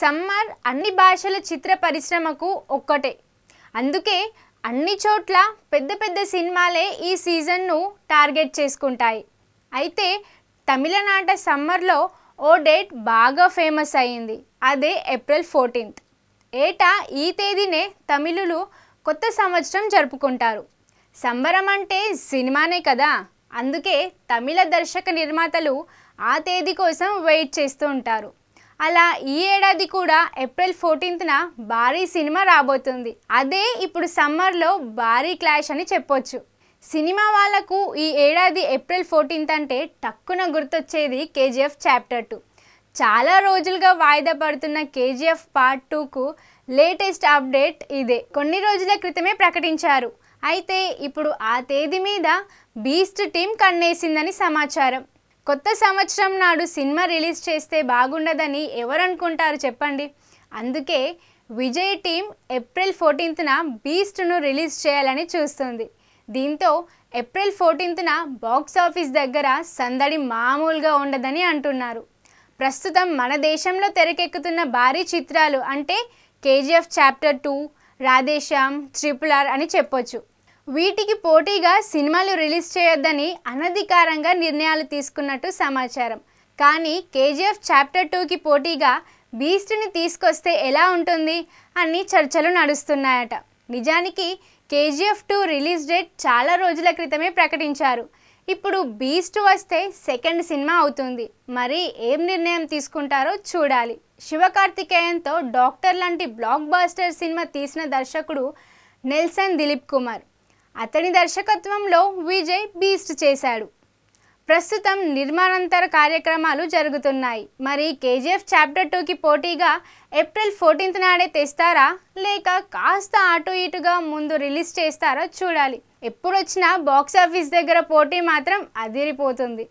summer అన్ని భాషల చిత్ర పరిశ్రమకు ఒక్కటే అందుకే అన్ని చోట్ల పెద్ద పెద్ద సినిమాలే ఈ సీజన్ను టార్గెట్ చేసుకుంటాయి అయితే తమిళనాట సమ్మర్లో ఓ డేట్ బాగా ఫేమస్ అయింది అదే ఏప్రిల్ ఫోర్టీన్త్ ఏటా ఈ తేదీనే తమిళులు కొత్త సంవత్సరం జరుపుకుంటారు సంబరం అంటే సినిమానే కదా అందుకే తమిళ దర్శక నిర్మాతలు ఆ తేదీ కోసం వెయిట్ చేస్తూ ఉంటారు అలా ఈ ఏడాది కూడా ఏప్రిల్ ఫోర్టీన్త్న భారీ సినిమా రాబోతుంది అదే ఇప్పుడు సమ్మర్లో భారీ క్లాష్ అని చెప్పొచ్చు సినిమా వాళ్లకు ఈ ఏడాది ఏప్రిల్ ఫోర్టీన్త్ అంటే టక్కున గుర్తొచ్చేది కేజీఎఫ్ చాప్టర్ టూ చాలా రోజులుగా వాయిదా పడుతున్న కేజీఎఫ్ పార్ట్ టూకు లేటెస్ట్ అప్డేట్ ఇదే కొన్ని రోజుల క్రితమే ప్రకటించారు అయితే ఇప్పుడు ఆ తేదీ మీద బీస్ట్ టీం కన్నేసిందని సమాచారం కొత్త సంవత్సరం నాడు సినిమా రిలీజ్ చేస్తే బాగుండదని ఎవరనుకుంటారు చెప్పండి అందుకే విజయ్ టీం ఏప్రిల్ ఫోర్టీన్త్న బీస్ట్ను రిలీజ్ చేయాలని చూస్తుంది దీంతో ఏప్రిల్ ఫోర్టీన్త్న బాక్స్ ఆఫీస్ దగ్గర సందడి మామూలుగా ఉండదని అంటున్నారు ప్రస్తుతం మన దేశంలో తెరకెక్కుతున్న భారీ చిత్రాలు అంటే KGF chapter two Radhe Shyam triple R అని చెప్పొచ్చు వీటికి పోటీగా సినిమాలు రిలీజ్ చేయొద్దని అనధికారంగా నిర్ణయాలు తీసుకున్నట్టు సమాచారం కానీ కేజీఎఫ్ చాప్టర్ టూకి పోటీగా బీస్ట్ని తీసుకొస్తే ఎలా ఉంటుంది అని చర్చలు నడుస్తున్నాయట నిజానికి కేజీఎఫ్ టూ రిలీజ్ డేట్ చాలా రోజుల క్రితమే ప్రకటించారు ఇప్పుడు బీస్ట్ వస్తే సెకండ్ సినిమా అవుతుంది మరి ఏం నిర్ణయం తీసుకుంటారో చూడాలి శివకార్తికేయన్తో డాక్టర్ లాంటి బ్లాక్ బాస్టర్ సినిమా తీసిన దర్శకుడు నెల్సన్ దిలీప్ కుమార్ అతని దర్శకత్వంలో విజయ్ బీస్ట్ చేశాడు ప్రస్తుతం నిర్మాణాంతర కార్యక్రమాలు జరుగుతున్నాయి మరి కేజీఎఫ్ చాప్టర్ టూకి పోటీగా ఏప్రిల్ ఫోర్టీన్త్ నాడే తెస్తారా లేక కాస్త అటు ఇటుగా ముందు రిలీజ్ చేస్తారా చూడాలి ఎప్పుడొచ్చినా బాక్సాఫీస్ దగ్గర పోటీ మాత్రం అదిరిపోతుంది